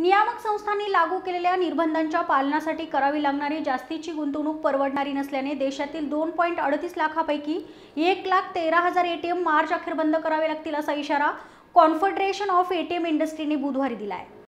नियामक संस्थांनी लागू केलेल्या निर्बंधांच्या पालनासाठी करावी लागणारी जास्तीची गुंतवणूक परवडणारी नसल्याने देशातील दोन पॉईंट अडतीस लाखापैकी एक लाख तेरा हजार एटीएम मार्च अखेर बंद करावे लागतील असा इशारा कॉन्फेडरेशन ऑफ एटीएम इंडस्ट्रीने बुधवारी दिला आहे